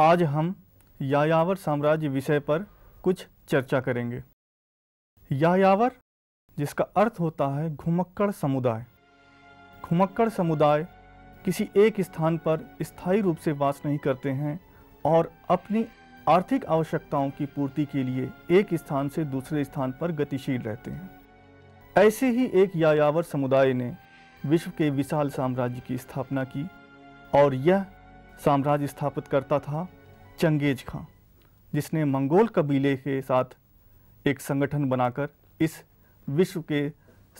आज हम यायावर साम्राज्य विषय पर कुछ चर्चा करेंगे यायावर जिसका अर्थ होता है घुमक्कड़ समुदाय घुमक्कड़ समुदाय किसी एक स्थान पर स्थायी रूप से वास नहीं करते हैं और अपनी आर्थिक आवश्यकताओं की पूर्ति के लिए एक स्थान से दूसरे स्थान पर गतिशील रहते हैं ऐसे ही एक यायावर समुदाय ने विश्व के विशाल साम्राज्य की स्थापना की और यह साम्राज्य स्थापित करता था चंगेज खां जिसने मंगोल कबीले के साथ एक संगठन बनाकर इस विश्व के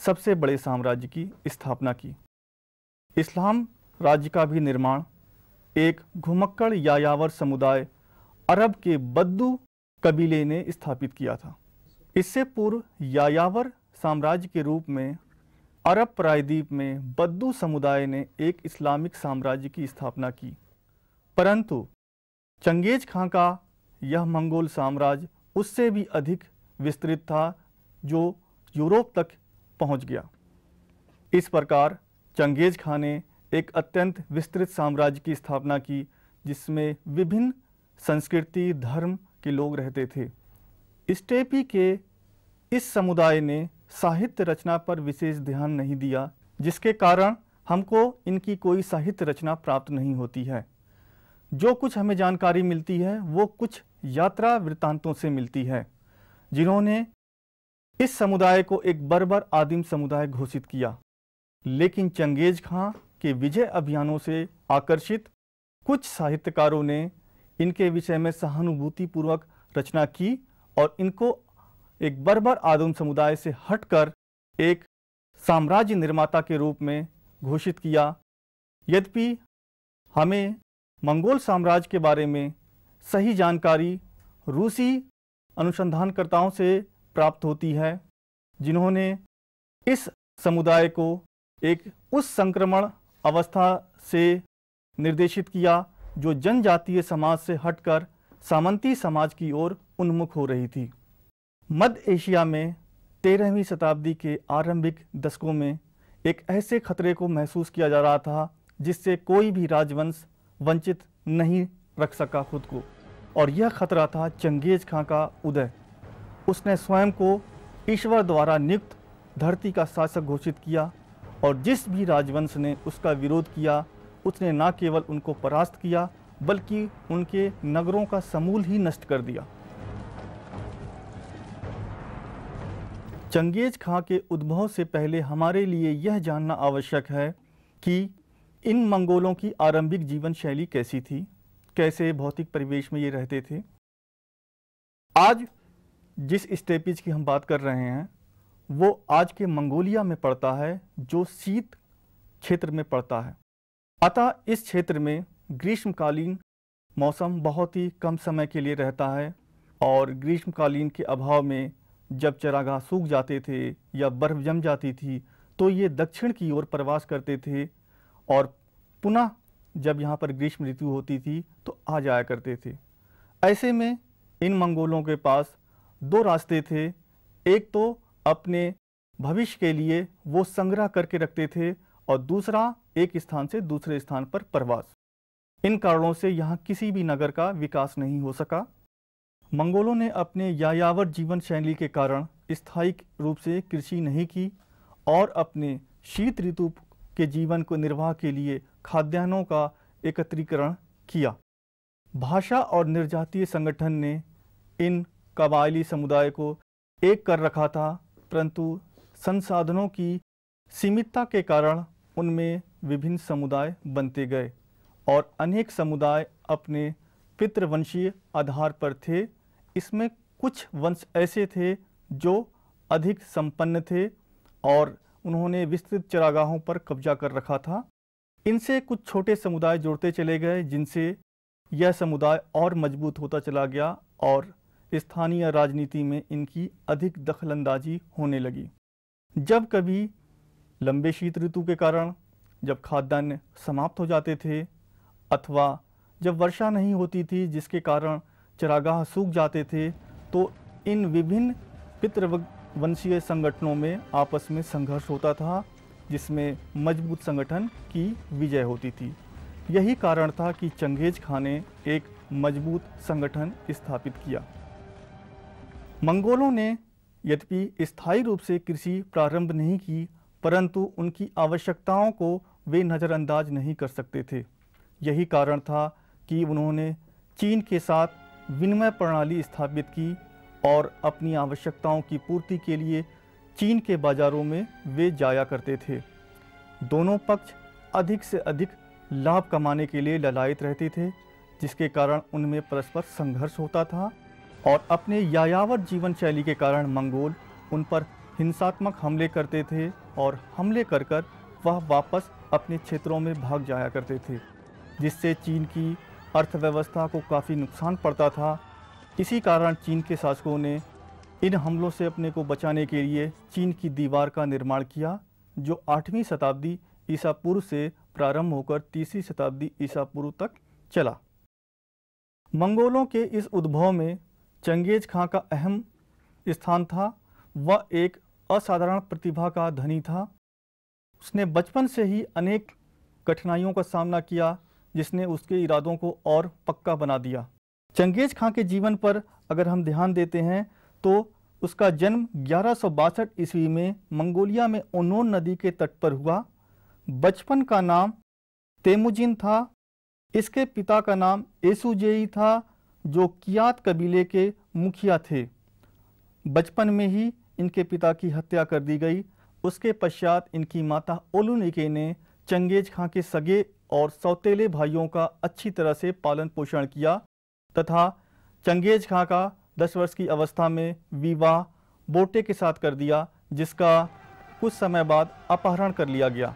सबसे बड़े साम्राज्य की स्थापना की इस्लाम राज्य का भी निर्माण एक घुमक्कड़ यायावर समुदाय अरब के बद्दू कबीले ने स्थापित किया था इससे पूर्व यायावर साम्राज्य के रूप में अरब प्रायद्वीप में बद्दू समुदाय ने एक इस्लामिक साम्राज्य की स्थापना की परंतु चंगेज खां का यह मंगोल साम्राज्य उससे भी अधिक विस्तृत था जो यूरोप तक पहुंच गया इस प्रकार चंगेज खां ने एक अत्यंत विस्तृत साम्राज्य की स्थापना की जिसमें विभिन्न संस्कृति धर्म के लोग रहते थे स्टेपी के इस समुदाय ने साहित्य रचना पर विशेष ध्यान नहीं दिया जिसके कारण हमको इनकी कोई साहित्य रचना प्राप्त नहीं होती है जो कुछ हमें जानकारी मिलती है वो कुछ यात्रा वृत्तांतों से मिलती है जिन्होंने इस समुदाय को एक बर्बर आदिम समुदाय घोषित किया लेकिन चंगेज खां के विजय अभियानों से आकर्षित कुछ साहित्यकारों ने इनके विषय में सहानुभूतिपूर्वक रचना की और इनको एक बर्बर आदम समुदाय से हटकर एक साम्राज्य निर्माता के रूप में घोषित किया यद्यपि हमें मंगोल साम्राज्य के बारे में सही जानकारी रूसी अनुसंधानकर्ताओं से प्राप्त होती है जिन्होंने इस समुदाय को एक उस संक्रमण अवस्था से निर्देशित किया जो जनजातीय समाज से हटकर सामंती समाज की ओर उन्मुख हो रही थी मध्य एशिया में तेरहवीं शताब्दी के आरंभिक दशकों में एक ऐसे खतरे को महसूस किया जा रहा था जिससे कोई भी राजवंश वंचित नहीं रख सका खुद को और यह खतरा था चंगेज खां का उदय उसने स्वयं को ईश्वर द्वारा नियुक्त धरती का शासक घोषित किया और जिस भी राजवंश ने उसका विरोध किया उसने न केवल उनको परास्त किया बल्कि उनके नगरों का समूल ही नष्ट कर दिया चंगेज खां के उद्भव से पहले हमारे लिए यह जानना आवश्यक है कि इन मंगोलों की आरंभिक जीवन शैली कैसी थी कैसे भौतिक परिवेश में ये रहते थे आज जिस स्टेपिज की हम बात कर रहे हैं वो आज के मंगोलिया में पड़ता है जो शीत क्षेत्र में पड़ता है अतः इस क्षेत्र में ग्रीष्मकालीन मौसम बहुत ही कम समय के लिए रहता है और ग्रीष्मकालीन के अभाव में जब चरागाह सूख जाते थे या बर्फ जम जाती थी तो ये दक्षिण की ओर प्रवास करते थे और पुनः जब यहाँ पर ग्रीष्म ऋतु होती थी तो आ जाया करते थे ऐसे में इन मंगोलों के पास दो रास्ते थे एक तो अपने भविष्य के लिए वो संग्रह करके रखते थे और दूसरा एक स्थान से दूसरे स्थान पर प्रवास इन कारणों से यहाँ किसी भी नगर का विकास नहीं हो सका मंगोलों ने अपने यायावर जीवन शैली के कारण स्थायी रूप से कृषि नहीं की और अपने शीत ऋतु के जीवन को निर्वाह के लिए खाद्यान्नों का एकत्रीकरण किया भाषा और निर्जातीय संगठन ने इन कबायली समुदाय को एक कर रखा था परंतु संसाधनों की सीमितता के कारण उनमें विभिन्न समुदाय बनते गए और अनेक समुदाय अपने पितृवंशीय आधार पर थे इसमें कुछ वंश ऐसे थे जो अधिक संपन्न थे और उन्होंने विस्तृत चरागाहों पर कब्जा कर रखा था इनसे कुछ छोटे समुदाय जुड़ते चले गए जिनसे यह समुदाय और मजबूत होता चला गया और स्थानीय राजनीति में इनकी अधिक दखलंदाजी होने लगी जब कभी लंबे शीत ऋतु के कारण जब खाद्यान्न समाप्त हो जाते थे अथवा जब वर्षा नहीं होती थी जिसके कारण चरागाह सूख जाते थे तो इन विभिन्न पितृवग वंशीय संगठनों में आपस में संघर्ष होता था जिसमें मजबूत संगठन की विजय होती थी यही कारण था कि चंगेज खां ने एक मजबूत संगठन स्थापित किया मंगोलों ने यद्यपि स्थायी रूप से कृषि प्रारंभ नहीं की परंतु उनकी आवश्यकताओं को वे नज़रअंदाज नहीं कर सकते थे यही कारण था कि उन्होंने चीन के साथ विनिमय प्रणाली स्थापित की और अपनी आवश्यकताओं की पूर्ति के लिए चीन के बाज़ारों में वे जाया करते थे दोनों पक्ष अधिक से अधिक लाभ कमाने के लिए ललायत रहते थे जिसके कारण उनमें परस्पर संघर्ष होता था और अपने यायावर जीवन शैली के कारण मंगोल उन पर हिंसात्मक हमले करते थे और हमले कर कर वह वापस अपने क्षेत्रों में भाग जाया करते थे जिससे चीन की अर्थव्यवस्था को काफ़ी नुकसान पड़ता था इसी कारण चीन के शासकों ने इन हमलों से अपने को बचाने के लिए चीन की दीवार का निर्माण किया जो आठवीं शताब्दी ईसा पूर्व से प्रारंभ होकर तीसरी शताब्दी ईसा पूर्व तक चला मंगोलों के इस उद्भव में चंगेज खां का अहम स्थान था वह एक असाधारण प्रतिभा का धनी था उसने बचपन से ही अनेक कठिनाइयों का सामना किया जिसने उसके इरादों को और पक्का बना दिया चंगेज खां के जीवन पर अगर हम ध्यान देते हैं तो उसका जन्म ग्यारह ईस्वी में मंगोलिया में ओनोन नदी के तट पर हुआ बचपन का नाम तेमुजिन था इसके पिता का नाम एसुजेई था जो कियात कबीले के मुखिया थे बचपन में ही इनके पिता की हत्या कर दी गई उसके पश्चात इनकी माता ओलुनिके ने चंगेज खां के सगे और सौतेले भाइयों का अच्छी तरह से पालन पोषण किया तथा चंगेज खां का दस वर्ष की अवस्था में विवाह बोटे के साथ कर दिया जिसका कुछ समय बाद अपहरण कर लिया गया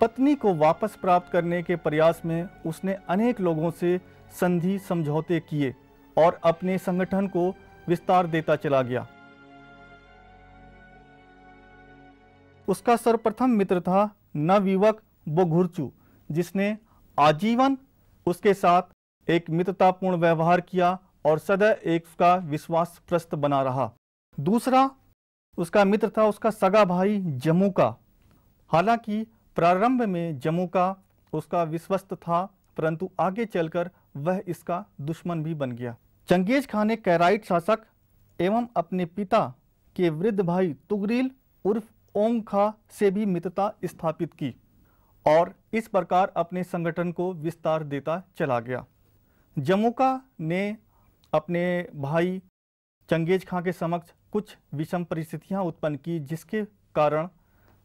पत्नी को वापस प्राप्त करने के प्रयास में उसने अनेक लोगों से संधि समझौते किए और अपने संगठन को विस्तार देता चला गया उसका सर्वप्रथम मित्र था नवयुवक बोघुरचू जिसने आजीवन उसके साथ एक मित्रतापूर्ण व्यवहार किया और सदैव एक उसका विश्वास प्रस्त बना रहा दूसरा उसका मित्र था उसका सगा भाई जम्मू का हालांकि प्रारंभ में जम्मू का उसका विश्वस्त था परंतु आगे चलकर वह इसका दुश्मन भी बन गया चंगेज खां ने कैराइट शासक एवं अपने पिता के वृद्ध भाई तुगरील उर्फ ओंखा से भी मित्रता स्थापित की और इस प्रकार अपने संगठन को विस्तार देता चला गया जमुका ने अपने भाई चंगेज खां के समक्ष कुछ विषम परिस्थितियां उत्पन्न की जिसके कारण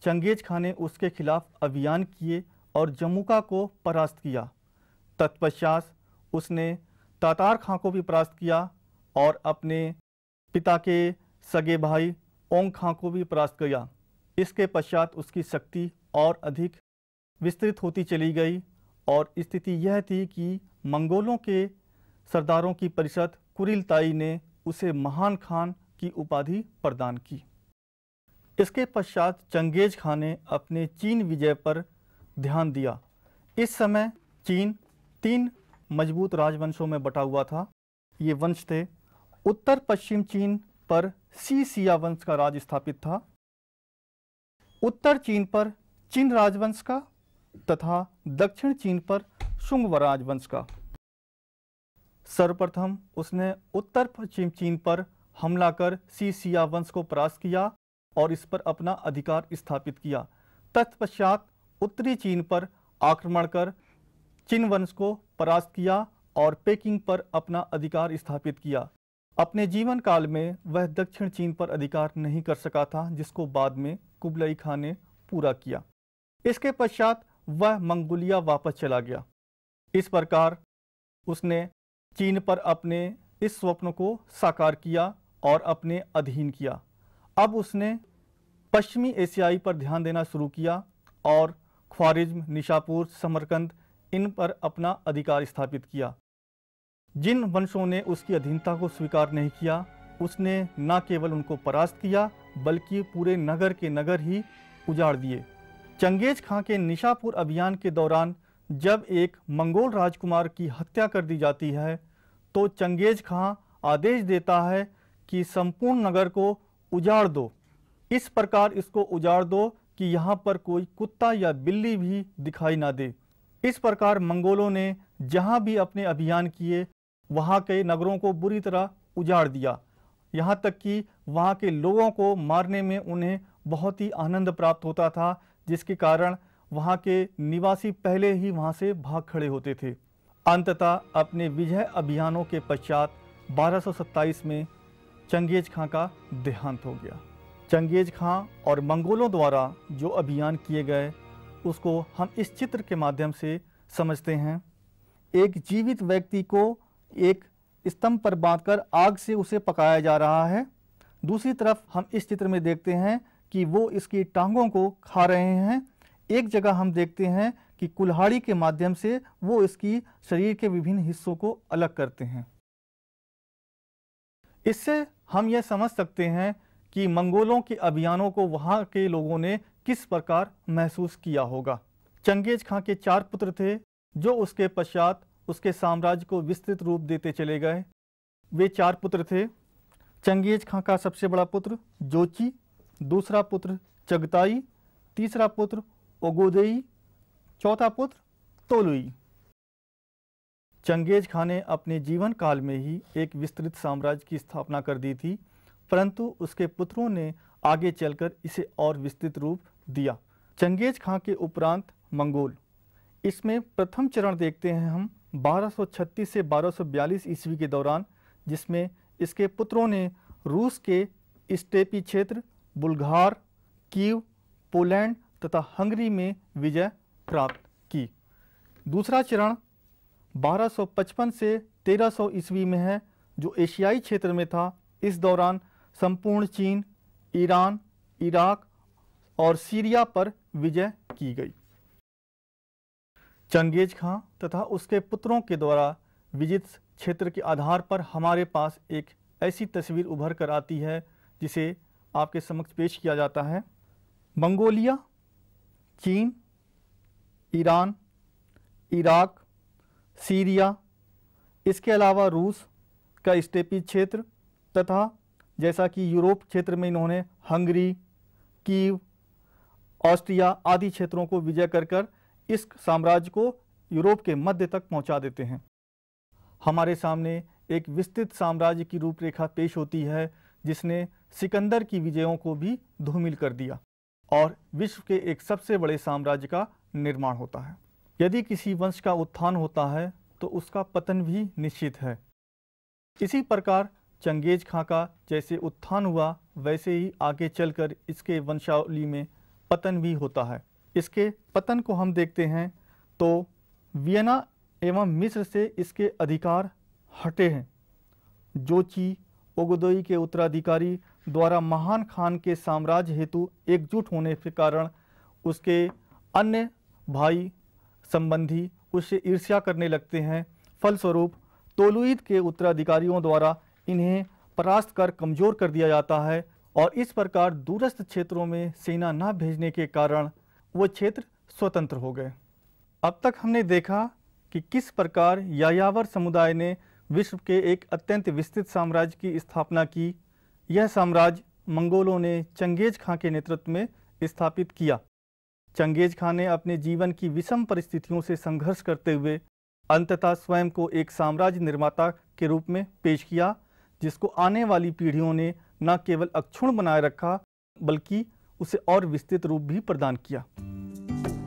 चंगेज खां ने उसके खिलाफ अभियान किए और जमुका को परास्त किया तत्पश्चात उसने तातार खां को भी परास्त किया और अपने पिता के सगे भाई ओंग खां को भी परास्त किया इसके पश्चात उसकी शक्ति और अधिक विस्तृत होती चली गई और स्थिति यह थी कि मंगोलों के सरदारों की परिषद कुरिलताई ने उसे महान खान की उपाधि प्रदान की इसके पश्चात चंगेज खान ने अपने चीन विजय पर ध्यान दिया इस समय चीन तीन मजबूत राजवंशों में बटा हुआ था ये वंश थे उत्तर पश्चिम चीन पर सी सिया वंश का राज स्थापित था उत्तर चीन पर चीन राजवंश का तथा दक्षिण चीन पर शुंग राजवंश का सर्वप्रथम उसने उत्तर पश्चिम चीन पर हमला कर सी सिया वंश को परास्त किया और इस पर अपना अधिकार स्थापित किया तत्पश्चात उत्तरी चीन पर आक्रमण कर चीन वंश को परास्त किया और पेकिंग पर अपना अधिकार स्थापित किया अपने जीवन काल में वह दक्षिण चीन पर अधिकार नहीं कर सका था जिसको बाद में कुबलई खान ने पूरा किया इसके पश्चात वह मंगोलिया वापस चला गया इस प्रकार उसने चीन पर अपने इस स्वप्न को साकार किया और अपने अधीन किया अब उसने पश्चिमी एशियाई पर ध्यान देना शुरू किया और ख्वारिज्म निशापुर समरकंद इन पर अपना अधिकार स्थापित किया जिन वंशों ने उसकी अधीनता को स्वीकार नहीं किया उसने न केवल उनको परास्त किया बल्कि पूरे नगर के नगर ही उजाड़ दिए चंगेज खां के निशापुर अभियान के दौरान जब एक मंगोल राजकुमार की हत्या कर दी जाती है तो चंगेज खां आदेश देता है कि संपूर्ण नगर को उजाड़ दो इस प्रकार इसको उजाड़ दो कि यहाँ पर कोई कुत्ता या बिल्ली भी दिखाई ना दे इस प्रकार मंगोलों ने जहाँ भी अपने अभियान किए वहाँ के नगरों को बुरी तरह उजाड़ दिया यहाँ तक कि वहाँ के लोगों को मारने में उन्हें बहुत ही आनंद प्राप्त होता था जिसके कारण वहाँ के निवासी पहले ही वहाँ से भाग खड़े होते थे अंततः अपने विजय अभियानों के पश्चात 1227 में चंगेज खां का देहांत हो गया चंगेज खां और मंगोलों द्वारा जो अभियान किए गए उसको हम इस चित्र के माध्यम से समझते हैं एक जीवित व्यक्ति को एक स्तंभ पर बांधकर आग से उसे पकाया जा रहा है दूसरी तरफ हम इस चित्र में देखते हैं कि वो इसकी टांगों को खा रहे हैं एक जगह हम देखते हैं कि कुल्हाड़ी के माध्यम से वो इसकी शरीर के विभिन्न हिस्सों को अलग करते हैं इससे हम यह समझ सकते हैं कि मंगोलों के अभियानों को वहां के लोगों ने किस प्रकार महसूस किया होगा चंगेज खां के चार पुत्र थे जो उसके पश्चात उसके साम्राज्य को विस्तृत रूप देते चले गए वे चार पुत्र थे चंगेज खां का सबसे बड़ा पुत्र जोची दूसरा पुत्र चगताई तीसरा पुत्र ओगोदेई चौथा पुत्र तोलुई चंगेज खां ने अपने जीवन काल में ही एक विस्तृत साम्राज्य की स्थापना कर दी थी परंतु उसके पुत्रों ने आगे चलकर इसे और विस्तृत रूप दिया चंगेज खां के उपरांत मंगोल इसमें प्रथम चरण देखते हैं हम 1236 से 1242 ईस्वी के दौरान जिसमें इसके पुत्रों ने रूस के स्टेपी क्षेत्र बुल्घार कीव पोलैंड तथा हंगरी में विजय प्राप्त की दूसरा चरण 1255 से 1300 ईस्वी में है जो एशियाई क्षेत्र में था इस दौरान संपूर्ण चीन ईरान इराक और सीरिया पर विजय की गई चंगेज खां तथा उसके पुत्रों के द्वारा विजित क्षेत्र के आधार पर हमारे पास एक ऐसी तस्वीर उभर कर आती है जिसे आपके समक्ष पेश किया जाता है मंगोलिया चीन ईरान इराक सीरिया इसके अलावा रूस का स्टेपी क्षेत्र तथा जैसा कि यूरोप क्षेत्र में इन्होंने हंगरी कीव ऑस्ट्रिया आदि क्षेत्रों को विजय कर कर इस साम्राज्य को यूरोप के मध्य तक पहुंचा देते हैं हमारे सामने एक विस्तृत साम्राज्य की रूपरेखा पेश होती है जिसने सिकंदर की विजयों को भी धूमिल कर दिया और विश्व के एक सबसे बड़े साम्राज्य का निर्माण होता है यदि किसी वंश का उत्थान होता है तो उसका पतन भी निश्चित है इसी प्रकार चंगेज खां का जैसे उत्थान हुआ वैसे ही आगे चलकर इसके वंशावली में पतन भी होता है इसके पतन को हम देखते हैं तो वियना एवं मिस्र से इसके अधिकार हटे हैं जोची ओगोदोई के उत्तराधिकारी द्वारा महान खान के साम्राज्य हेतु एकजुट होने के कारण उसके अन्य भाई संबंधी उससे ईर्ष्या करने लगते हैं फलस्वरूप तोलुईद के उत्तराधिकारियों द्वारा इन्हें परास्त कर कमज़ोर कर दिया जाता है और इस प्रकार दूरस्थ क्षेत्रों में सेना न भेजने के कारण वो क्षेत्र स्वतंत्र हो गए अब तक हमने देखा कि किस प्रकार यायावर समुदाय ने विश्व के एक अत्यंत विस्तृत साम्राज्य की स्थापना की यह साम्राज्य मंगोलों ने चंगेज खां के नेतृत्व में स्थापित किया चंगेज खां ने अपने जीवन की विषम परिस्थितियों से संघर्ष करते हुए अंततः स्वयं को एक साम्राज्य निर्माता के रूप में पेश किया जिसको आने वाली पीढ़ियों ने न केवल अक्षुण बनाए रखा बल्कि उसे और विस्तृत रूप भी प्रदान किया